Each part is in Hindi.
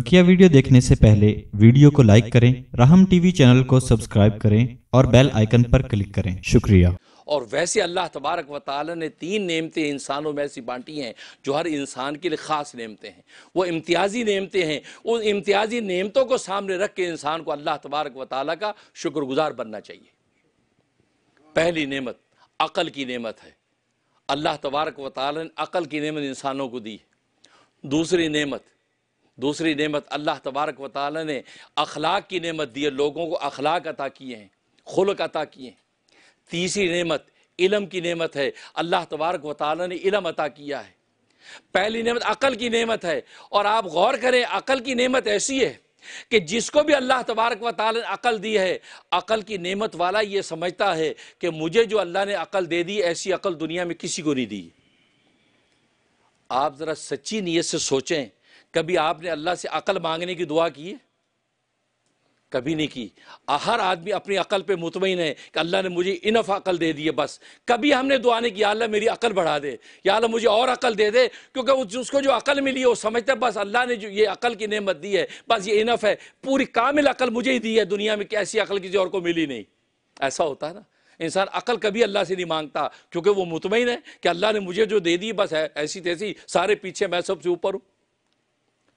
बकिया वीडियो देखने से पहले वीडियो को लाइक करें रहम टीवी चैनल को सब्सक्राइब करें और बेल आइकन पर क्लिक करें शुक्रिया और वैसे अल्लाह तबारक व ताली ने तीन नेमतें इंसानों में ऐसी बांटी हैं जो हर इंसान के लिए ख़ास नेमतें हैं वो इम्तियाजी नेमतें हैं उन इम्तियाजी नेमतों को सामने रख के इंसान को अल्लाह तबारक व ताली का शुक्रगुजार बनना चाहिए पहली नेमत अक़ल की नेमत है अल्लाह तबारक व ताली ने अक़ल की नेमत इंसानों को दी दूसरी नेमत दूसरी नेमत अल्लाह तबारक व ताली ने अखलाक की नेमत दी है लोगों को अखलाक अता किए हैं खुलक अता किए हैं तीसरी नेमत इलम की नेमत है अल्लाह तबारक व ताली ने इलम अता किया है पहली नेमत अकल की नेमत है और आप गौर करें अकल की नेमत ऐसी है कि जिसको भी अल्लाह तबारक व ताल अकल दी है अकल की नेमत वाला ये समझता है कि मुझे जो अल्लाह ने अकल दे दी ऐसी अकल दुनिया में किसी को नहीं दी आप ज़रा सच्ची नीयत से सोचें कभी आपने अल्लाह से अकल मांगने की दुआ की है कभी नहीं की हर आदमी अपनी अकल पे मुतमिन है कि अल्लाह ने मुझे इनफ अकल दे दी है बस कभी हमने दुआ नहीं किया अल्लाह मेरी अकल बढ़ा दे या अल्लाह मुझे और अकल दे दे क्योंकि उसको जो अकल मिली है वो समझता है बस अल्लाह ने जो ये अकल की नेमत दी है बस ये इनफ है पूरी कामिल अकल मुझे ही दी है दुनिया में कैसी अकल किसी और को मिली नहीं ऐसा होता है ना इंसान अकल कभी अल्लाह से नहीं मांगता क्योंकि वो मुतमिन है कि अल्लाह ने मुझे जो दे दी बस है ऐसी तैसी सारे पीछे मैं सबसे ऊपर हूँ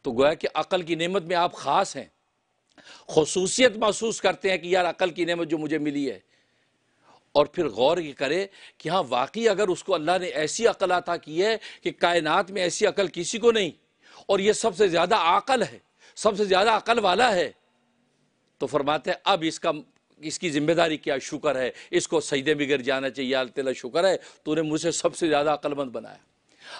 तो गोया कि अकल की नेमत में आप ख़ास हैं खसूसियत महसूस करते हैं कि यार अकल की नेमत जो मुझे मिली है और फिर गौर ये करे कि हाँ वाकई अगर उसको अल्लाह ने ऐसी अकल अता की है कि कायनात में ऐसी अकल किसी को नहीं और ये सबसे ज़्यादा अकल है सबसे ज़्यादा अकल वाला है तो फरमाते हैं अब इसका इसकी ज़िम्मेदारी क्या शुक्र है इसको सईदे बिगड़ जाना चाहिए अल्लाह शुक्र है तूने मुझे सबसे ज़्यादा अकलमंद बनाया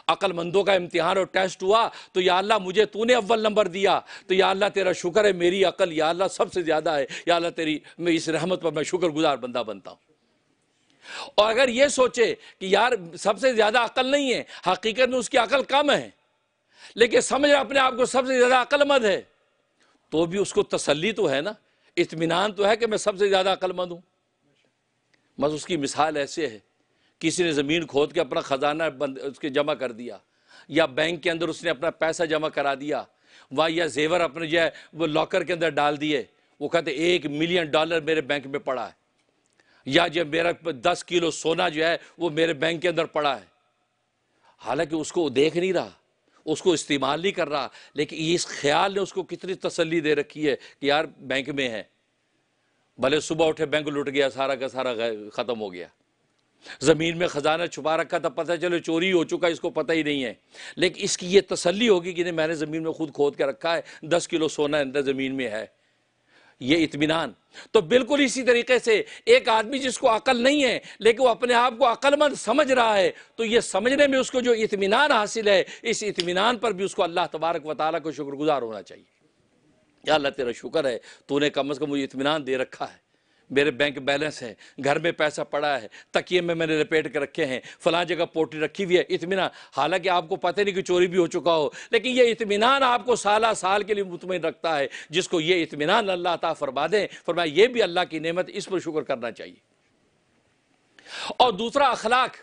अकलमंदों का इम्तिहान और टेस्ट हुआ तो या अल्लाह मुझे तूने अव्वल नंबर दिया तो या अल्लाह तेरा शुक्र है मेरी अकल या अल्लाह सबसे ज़्यादा है या अल्लाह तेरी मैं इस रहमत पर मैं शुक्रगुजार बंदा बनता हूँ और अगर ये सोचे कि यार सबसे ज़्यादा अकल नहीं है हकीकत में उसकी अकल कम है लेकिन समझ अपने आप को सबसे ज़्यादा अकलमंद है तो भी उसको तसली तो है ना इतमान तो है कि मैं सबसे ज़्यादा अकलमंद हूँ बस उसकी मिसाल ऐसे है किसी ने ज़मीन खोद के अपना ख़जाना बंद उसके जमा कर दिया या बैंक के अंदर उसने अपना पैसा जमा करा दिया वह या जेवर अपने जो है वो लॉकर के अंदर डाल दिए वो कहते एक मिलियन डॉलर मेरे बैंक में पड़ा है या जो मेरा दस किलो सोना जो है वो मेरे बैंक के अंदर पड़ा है हालांकि उसको देख नहीं रहा उसको इस्तेमाल नहीं कर रहा लेकिन इस ख्याल ने उसको कितनी तसल्ली दे रखी है कि यार बैंक में है भले सुबह उठे बैंक लुट गया सारा का सारा ख़त्म हो गया ज़मीन में ख़जाना छुपा रखा था पता चलो चोरी हो चुका इसको पता ही नहीं है लेकिन इसकी ये तसली होगी कि नहीं मैंने ज़मीन में खुद खोद के रखा है दस किलो सोना अंदर ज़मीन में है ये इतमान तो बिल्कुल इसी तरीके से एक आदमी जिसको अकल नहीं है लेकिन वो अपने आप को अकलमंद समझ रहा है तो ये समझने में उसको जो इतमान हासिल है इस इतमान पर भी उसको अल्लाह तबारक वाली को शुक्रगुजार होना चाहिए या अल्लाह तेरा शुक्र है तूने कम अज़ कम मुझे इतमान दे रखा है मेरे बैंक बैलेंस है घर में पैसा पड़ा है तकिए में मैंने लपेट कर रखे हैं फलां जगह पोटी रखी हुई है इतमान हालांकि आपको पता नहीं कि चोरी भी हो चुका हो लेकिन ये इतमान आपको साल साल के लिए मुतमिन रखता है जिसको ये इतमान अल्लाह ता फरमा दें फरमाए ये भी अल्लाह की नेमत इस पर शुक्र करना चाहिए और दूसरा अखलाक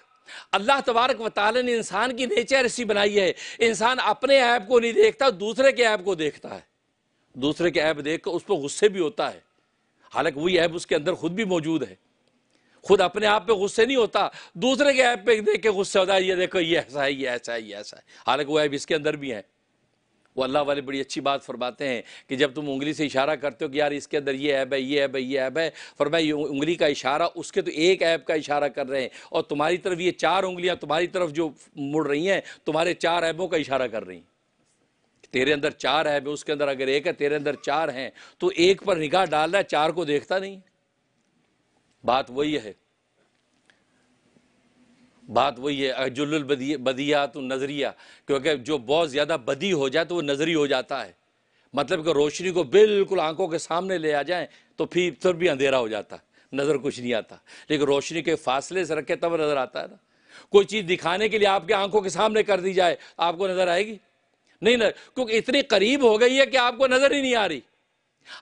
अल्लाह तबारक वाली ने इंसान की नेचर ऐसी बनाई है इंसान अपने ऐप को नहीं देखता दूसरे के ऐप को देखता है दूसरे के ऐप देख कर उस पर गुस्से भी होता है हालांकि वही ऐप उसके अंदर खुद भी मौजूद है खुद अपने आप पे गुस्से नहीं होता दूसरे के ऐप पे देख के गुस्से होता है ये देखो ये ऐसा है ये ऐसा है ये ऐसा है हालांकि वो ऐप इसके अंदर भी है वो अल्लाह वाले बड़ी अच्छी बात फरमाते हैं कि जब तुम उंगली से इशारा करते हो कि यार इसके अंदर ये ऐप है ये ऐप है ये ऐप है फरमाए ये उंगली का इशारा उसके तो एक ऐप का इशारा कर रहे हैं और तुम्हारी तरफ ये चार उंगलियाँ तुम्हारी तरफ जो मुड़ रही हैं तुम्हारे चार ऐपों का इशारा कर रही हैं तेरे अंदर चार है उसके अंदर अगर एक है तेरे अंदर चार हैं तो एक पर निगाह डाल रहा है चार को देखता नहीं बात वही है बात वही है अजुल बदिया तो नज़रिया क्योंकि जो बहुत ज़्यादा बदी हो जाए तो वो नज़री हो जाता है मतलब कि रोशनी को बिल्कुल आंखों के सामने ले आ जाए तो फिर फिर भी अंधेरा हो जाता नज़र कुछ नहीं आता लेकिन रोशनी के फासले से रखे तब नज़र आता है ना कोई चीज़ दिखाने के लिए आपके आंखों के सामने कर दी जाए आपको नज़र आएगी नहीं ना क्योंकि इतनी करीब हो गई है कि आपको नजर ही नहीं आ रही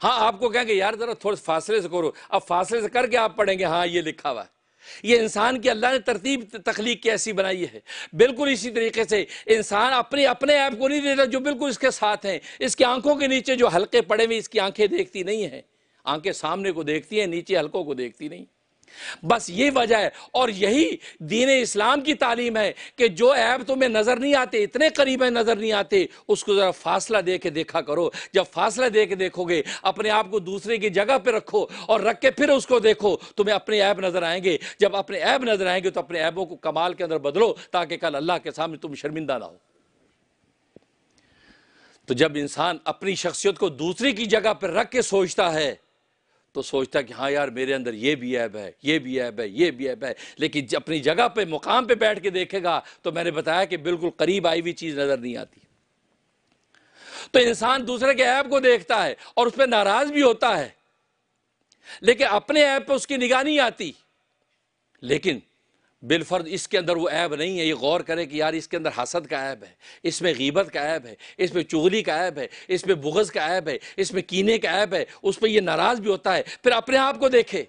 हाँ आपको कहेंगे यार जरा थोड़े फासले से करो अब फासले से करके आप पढ़ेंगे हाँ ये लिखा हुआ है ये इंसान की अल्लाह ने तरतीब तखलीक कैसी बनाई है बिल्कुल इसी तरीके से इंसान अपने अपने ऐप को नहीं देता जो बिल्कुल इसके साथ हैं इसकी आंखों के नीचे जो हल्के पड़े हुए इसकी आंखें देखती नहीं हैं आंखें सामने को देखती हैं नीचे हल्कों को देखती नहीं बस ये वजह है और यही दीन इस्लाम की तालीम है कि जो ऐप तुम्हें नज़र नहीं आते इतने करीब है नज़र नहीं आते उसको ज़रा फासला दे के देखा करो जब फासला दे के देखोगे अपने आप को दूसरे की जगह पर रखो और रख के फिर उसको देखो तुम्हें अपने ऐप नज़र आएंगे जब अपने ऐप नज़र आएंगे तो अपने ऐबों को कमाल के अंदर बदलो ताकि कल अल्लाह के सामने तुम शर्मिंदा ना हो तो जब इंसान अपनी शख्सियत को दूसरे की जगह पर रख के सोचता है तो सोचता कि हाँ यार मेरे अंदर ये भी ऐब है ये भी ऐब है ये भी ऐब है लेकिन अपनी जगह पे मुकाम पे बैठ के देखेगा तो मैंने बताया कि बिल्कुल करीब आई हुई चीज़ नज़र नहीं आती तो इंसान दूसरे के ऐप को देखता है और उस पर नाराज़ भी होता है लेकिन अपने ऐप पर उसकी निगाह नहीं आती लेकिन बिलफर्द इसके अंदर वो ऐब नहीं है ये गौर करें कि यार इसके अंदर हसद का ऐब है इसमें गीबत का ऐब है इसमें चुगली का ऐब है इसमें बुगज़ का ऐब है इसमें कीने का ऐब है उस पर यह नाराज़ भी होता है फिर अपने आप को देखे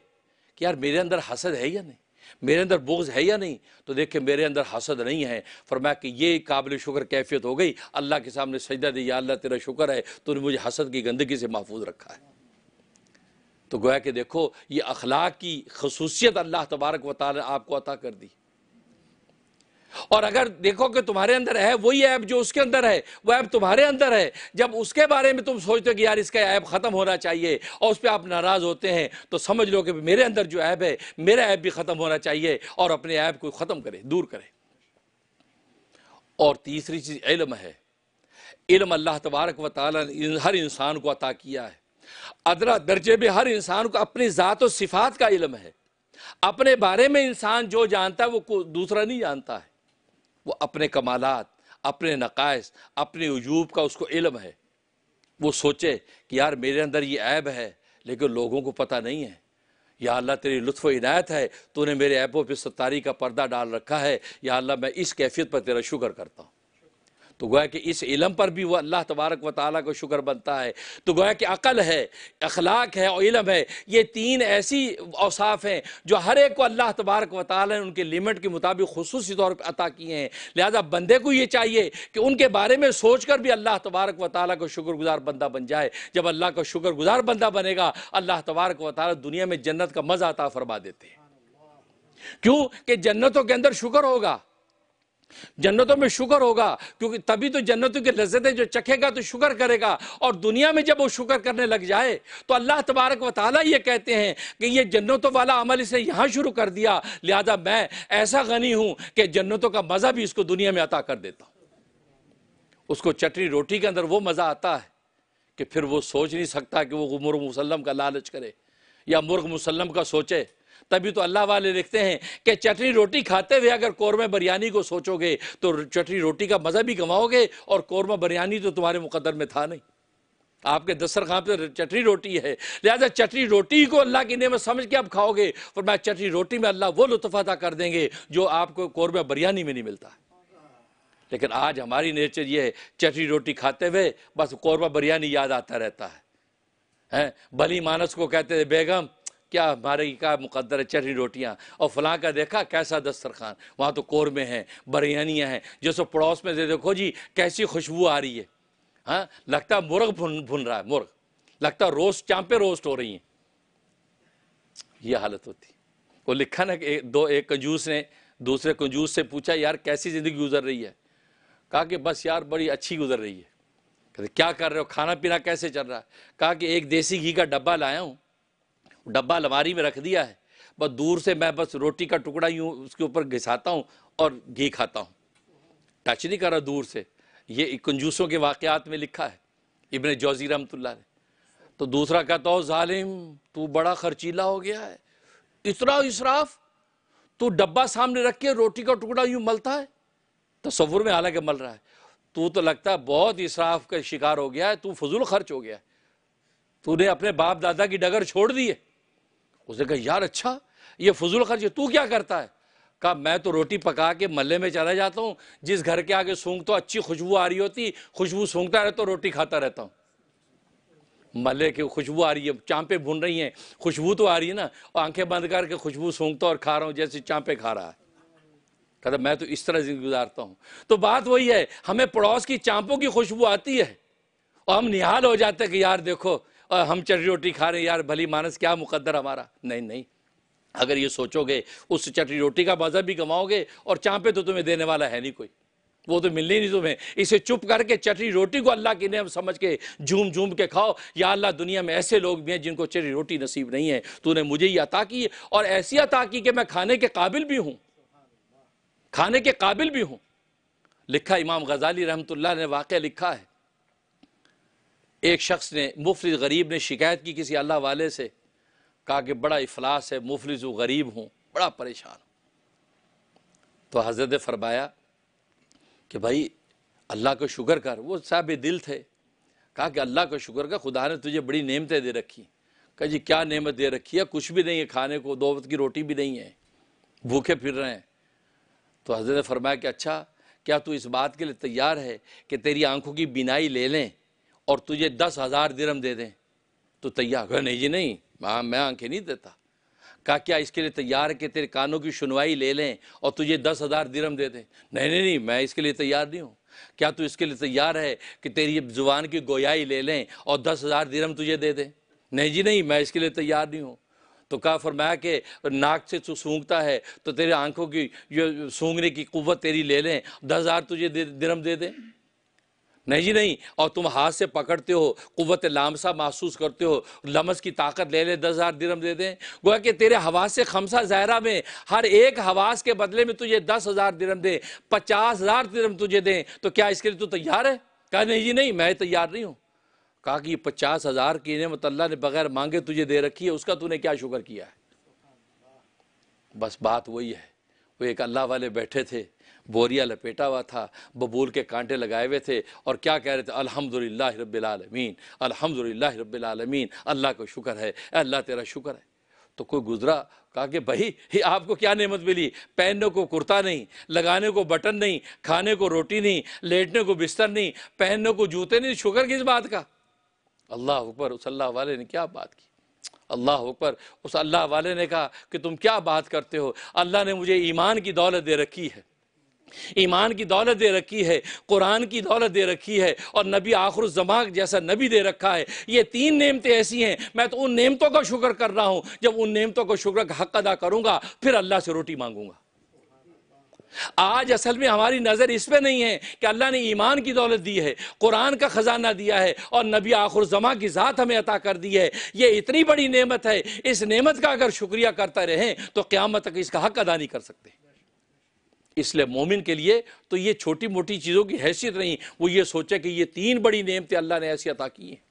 कि यार मेरे अंदर हसद है या नहीं मेरे अंदर बोझ है या नहीं तो देखे मेरे अंदर हसद नहीं है मैं कि ये काबिल शुक्र कैफियत हो गई अल्लाह के सामने सजदा दी या अल्लाह तेरा शुक्र है तूने मुझे हसद की गंदगी से महफूज रखा है तो गोया कि देखो ये अखलाक की खसूसियत अल्लाह तबारक व ताल आपको अता कर दी और अगर देखो कि तुम्हारे अंदर है वही ऐप जो उसके अंदर है वह ऐप तुम्हारे अंदर है जब उसके बारे में तुम सोचते हो कि यार इसका ऐप ख़त्म होना चाहिए और उस पर आप नाराज़ होते हैं तो समझ लो कि मेरे अंदर जो ऐप है मेरा ऐप भी ख़त्म होना चाहिए और अपने ऐप को ख़त्म करे दूर करे और तीसरी चीज़ इलम है इलम अल्लाह तबारक व ताली हर इंसान को अता किया है अदला दर्जे में हर इंसान को अपनी ज़ात और सिफात का इलम है अपने बारे में इंसान जो जानता है वो दूसरा नहीं जानता है वो अपने कमालत अपने नकायस अपने वजूब का उसको इलम है वो सोचे कि यार मेरे अंदर ये ऐब है लेकिन लोगों को पता नहीं है या अल्लाह तेरी लुत्फ़ इनायत है तूने मेरे ऐबों पर सत्तारी का पर्दा डाल रखा है या अल्लाह मैं इस कैफियत पर तेरा शुक्र करता हूँ तो गोया कि इस इलम पर भी वह अल्लाह तबारक व ताली का शुक्र बनता है तो गोया कि अकल है अखलाक है और इलम है ये तीन ऐसी अवसाफ़ हैं जो हर एक को अल्लाह तबारक व ताली ने उनके लिमिट के मुताबिक खसूसी तौर पर अता किए हैं लिहाजा बंदे को ये चाहिए कि उनके बारे में सोच कर भी अल्लाह तबारक व ताली को शुक्रगुजार बंदा बन जाए जब अल्लाह का शुक्रगुजार बंदा बनेगा अल्लाह तबारक व ताली दुनिया में जन्नत का मज़ा अता फरमा देते हैं क्योंकि जन्नतों के अंदर शुक्र होगा जन्नतों में शुक्र होगा क्योंकि तभी तो जन्नतों की लज्जतें जो चखेगा तो शुक्र करेगा और दुनिया में जब वो शुक्र करने लग जाए तो अल्लाह तबारक व ताली ये कहते हैं कि ये जन्नतों वाला अमल इसे यहाँ शुरू कर दिया लिहाजा मैं ऐसा गनी हूँ कि जन्नतों का मज़ा भी इसको दुनिया में अता कर देता उसको चटनी रोटी के अंदर वो मज़ा आता है कि फिर वो सोच नहीं सकता कि वो मुर्ग मुसलम का लालच करे या मुर्ग मुसलम का सोचे तभी तो अल्लाह वाले लिखते हैं कि चटनी रोटी खाते हुए अगर कौरमा बिरयानी को सोचोगे तो चटनी रोटी का मज़ा भी कमाओगे और कौरमा बिरयानी तो तुम्हारे मुकदर में था नहीं आपके दस्तरखान पर चटनी रोटी है लिहाजा चटनी रोटी को अल्लाह की नेमत समझ के आप खाओगे और मैं चटनी रोटी में अल्लाह वो लुत्फ अदा कर देंगे जो आपको कौरमा बिरयानी में नहीं मिलता लेकिन आज हमारी नेचर ये है चटनी रोटी खाते हुए बस कौरमा बिरयानी याद आता रहता है हैं भली मानस को कहते थे बेगम क्या हमारे का मुकदर है चटनी रोटियाँ और फलां का देखा कैसा दस्तरखान वहाँ तो कौरमे हैं बरियानियाँ हैं जो सो पड़ोस में दे देखो जी कैसी खुशबू आ रही है हाँ लगता मुर्ग भुन भुन रहा है मुर्ग लगता रोस्ट चाँपे रोस्ट हो रही हैं यह हालत होती वो लिखा ना कि दो एक कंजूस ने दूसरे कंजूस से पूछा यार कैसी ज़िंदगी गुजर रही है कहा कि बस यार बड़ी अच्छी गुजर रही है कहते क्या कर रहे हो खाना पीना कैसे चल रहा है कहा कि एक देसी घी का डब्बा लाया हूँ डब्बा लमारी में रख दिया है बस दूर से मैं बस रोटी का टुकड़ा यूँ उसके ऊपर घिसाता हूँ और घी खाता हूँ टच नहीं कर रहा दूर से ये कंजूसों के वाक़ात में लिखा है इबन जौजी रमतुल्ला ने तो दूसरा कहता हो ालिम तू बड़ा खर्चीला हो गया है इतना इसराफ तू डब्बा सामने रख के रोटी का टुकड़ा यूँ मलता है तस्वुर में हालांकि मल रहा है तू तो लगता है बहुत इसराफ का शिकार हो गया है तू फजूल खर्च हो गया है तूने अपने बाप दादा की डगर छोड़ दी है उसने कहा यार अच्छा ये फजूल खर्च तू क्या करता है कहा मैं तो रोटी पका के मल्ले में चला जाता हूँ जिस घर के आगे सूंघ तो अच्छी खुशबू आ रही होती खुशबू सूंघता रहता तो रोटी खाता रहता हूँ मल्ले की खुशबू आ रही है चांपे भून रही हैं खुशबू तो आ रही है ना और आंखें बंद करके खुशबू सूंघता और खा रहा हूँ जैसे चांपे खा रहा है कहता मैं तो इस तरह जिंदगी गुजारता हूँ तो बात वही है हमें पड़ोस की चांपों की खुशबू आती है और हम निहाल हो जाते हैं कि यार देखो और हम चटरी रोटी खा रहे हैं यार भली मानस क्या मुकद्दर हमारा नहीं नहीं अगर ये सोचोगे उस चटरी रोटी का मज़ा भी कमाओगे और चाँपे तो तुम्हें देने वाला है नहीं कोई वो तो मिलनी नहीं तुम्हें इसे चुप करके चटरी रोटी को अल्लाह की नेम समझ के झूम झूम के खाओ या अल्लाह दुनिया में ऐसे लोग भी हैं जिनको चटरी रोटी नसीब नहीं है तूने मुझे ही अता की और ऐसी अता की कि मैं खाने के काबिल भी हूँ खाने के काबिल भी हूँ लिखा इमाम गजाली रहमतुल्लाह ने वाक़ लिखा है एक शख्स ने मुफलिस गरीब ने शिकायत की किसी अल्लाह वाले से कहा कि बड़ा इफलास है मुफलिस गरीब हूँ बड़ा परेशान हूँ तो हजरत फरमाया कि भाई अल्लाह को शुक्र कर वो साहब दिल थे कहा कि अल्लाह का शुक्र कर खुदा ने तुझे बड़ी नेमतें दे रखी कहा जी क्या नेमत दे रखी है कुछ भी नहीं है खाने को दो वक्त की रोटी भी नहीं है भूखे फिर रहे हैं तो हजरत फरमाया कि अच्छा क्या तू इस बात के लिए तैयार है कि तेरी आंखों की बिनाई ले लें और तुझे दस हज़ार दिरम दे दें तो तैयार कहा नहीं जी नहीं मां हाँ, मैं आंखें नहीं देता कहा क्या इसके लिए तैयार के तेरे कानों की सुनवाई ले लें और तुझे दस हज़ार दिरम दे दें नहीं नहीं नहीं मैं इसके लिए तैयार नहीं हूँ क्या तू इसके लिए तैयार है कि तेरी जुबान की गोयाई ले लें और दस हज़ार दिरम तुझे दे दें नहीं जी नहीं मैं इसके लिए तैयार नहीं हूँ तो कहा फरमाया कि नाक से तू सूंघता है तो तेरे आंखों की जो सूंघने की कुवत तेरी ले लें दस हज़ार तुझे दिरम दे दें नहीं जी नहीं और तुम हाथ से पकड़ते हो कुत लामसा महसूस करते हो लमस की ताकत ले ले दस हज़ार दिरम दे दें गोया कि तेरे हवास से खमसा जहरा में हर एक हवास के बदले में तुझे दस हज़ार दिरम दे पचास हज़ार दिरम तुझे दें तो क्या इसके लिए तू तैयार है कहा नहीं जी नहीं मैं तैयार नहीं हूँ कहा कि पचास हज़ार की नमत अल्लाह ने बगैर मांगे तुझे दे रखी है उसका तूने क्या शुक्र किया है बस बात वही है वो एक अल्लाह वाले बैठे थे बोरिया लपेटा हुआ था बबूल के कांटे लगाए हुए थे और क्या कह रहे थे अलहमदिल्ला रबालमीन अलहमदिल्ला रबालमीन अल्लाह को शुक्र है अल्लाह तेरा शुक्र है तो कोई गुजरा कहा कि भाई आपको क्या नेमत मिली पहनने को कुर्ता नहीं लगाने को बटन नहीं खाने को रोटी नहीं लेटने को बिस्तर नहीं पहनने को जूते नहीं शुक्र किस बात का अल्लाह अकबर उस अल्लाह वाले ने क्या बात की अल्लाह अकबर उस अल्लाह वाले ने कहा कि तुम क्या बात करते हो अल्लाह ने मुझे ईमान की दौलत दे रखी है ईमान की दौलत दे रखी है कुरान की दौलत दे रखी है और नबी आखिर जमाक जैसा नबी दे रखा है ये तीन नेमतें ऐसी हैं मैं तो उन नेमतों का शुक्र कर रहा हूं जब उन नेमतों का शुक्र का हक अदा करूंगा फिर अल्लाह से रोटी मांगूंगा आज असल में हमारी नज़र इस पर नहीं है कि अल्लाह ने ईमान की दौलत दी है कुरान का ख़जाना दिया है और नबी आखर जमा की ज़ात हमें अता कर दी है ये इतनी बड़ी नेमत है इस नेमत का अगर शुक्रिया करता रहें तो क़्यामत तक इसका हक अदा नहीं कर सकते इसलिए मोमिन के लिए तो ये छोटी मोटी चीज़ों की हैसियत नहीं वो ये सोचे कि ये तीन बड़ी नेमतें अल्लाह ने ऐसी अता की हैं